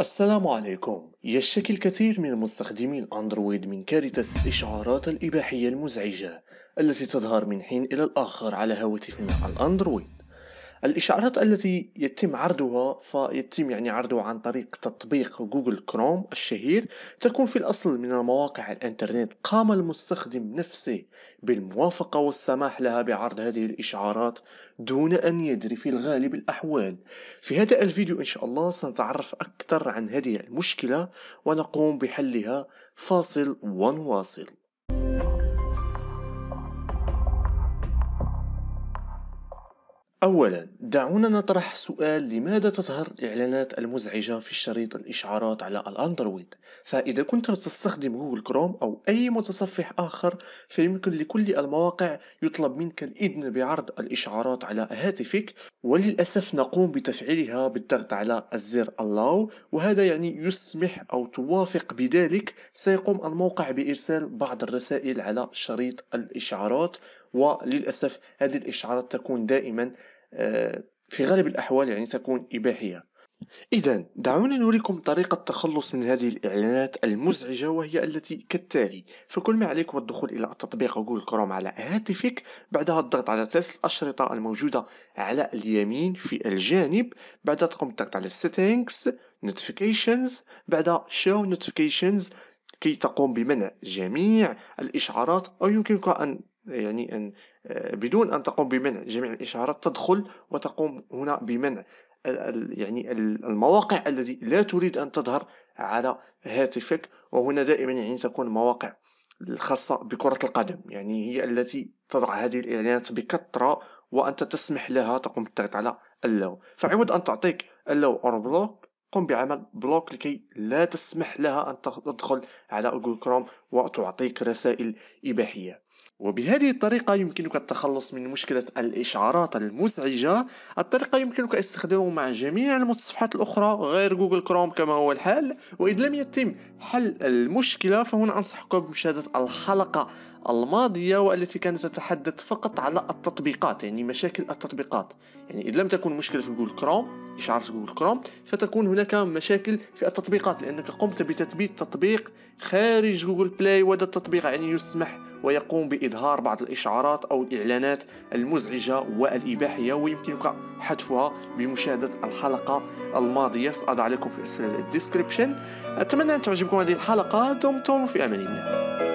السلام عليكم يشتكي الكثير من مستخدمي الاندرويد من كارثة الإشعارات الإباحية المزعجة التي تظهر من حين إلى الآخر على هواتفنا الاندرويد الإشعارات التي يتم عرضها فيتم يعني عرضها عن طريق تطبيق جوجل كروم الشهير تكون في الأصل من مواقع الإنترنت قام المستخدم نفسه بالموافقة والسماح لها بعرض هذه الإشعارات دون أن يدري في الغالب الأحوال في هذا الفيديو إن شاء الله سنتعرف أكثر عن هذه المشكلة ونقوم بحلها فاصل ونواصل أولا دعونا نطرح سؤال لماذا تظهر الإعلانات المزعجة في شريط الإشعارات على الأندرويد؟ فإذا كنت تستخدم جوجل كروم أو أي متصفح آخر فيمكن لكل المواقع يطلب منك الإذن بعرض الإشعارات على هاتفك وللأسف نقوم بتفعيلها بالضغط على الزر الله وهذا يعني يسمح أو توافق بذلك سيقوم الموقع بإرسال بعض الرسائل على شريط الإشعارات وللأسف هذه الإشعارات تكون دائما آه، في غالب الأحوال يعني تكون إباحية إذا دعونا نريكم طريقة التخلص من هذه الإعلانات المزعجة وهي التي كالتالي فكل ما عليك هو الدخول إلى تطبيق جوجل كروم على هاتفك بعدها الضغط على ثلاث الأشرطة الموجودة على اليمين في الجانب بعدها تقوم بالضغط على Settings Notifications بعدها Show Notifications كي تقوم بمنع جميع الإشعارات أو يمكنك أن يعني أن آه، بدون أن تقوم بمنع جميع الإشارات تدخل وتقوم هنا بمنع يعني المواقع التي لا تريد أن تظهر على هاتفك وهنا دائما يعني تكون مواقع الخاصة بكرة القدم يعني هي التي تضع هذه الإعلانات بكثرة وأنت تسمح لها تقوم بالضغط على اللو فعوض أن تعطيك اللو أو بلوك قم بعمل بلوك لكي لا تسمح لها أن تدخل على جوجل كروم وتعطيك رسائل إباحية وبهذه الطريقة يمكنك التخلص من مشكلة الإشعارات المزعجة الطريقة يمكنك استخدامه مع جميع المتصفحات الأخرى غير جوجل كروم كما هو الحال وإذا لم يتم حل المشكلة فهنا أنصحك بمشاهدة الحلقة الماضية والتي كانت تتحدث فقط على التطبيقات يعني مشاكل التطبيقات يعني إذا لم تكن مشكلة في جوجل كروم إشعار في جوجل كروم فتكون هناك مشاكل في التطبيقات لأنك قمت بتثبيت تطبيق خارج جوجل بلاي وهذا التطبيق يعني يسمح ويقوم بإ إظهار بعض الإشعارات أو الإعلانات المزعجة والإباحية ويمكنك حذفها بمشاهدة الحلقة الماضية سأضع لكم في الديسكريبشن أتمنى أن تعجبكم هذه الحلقة دمتم في أمان الله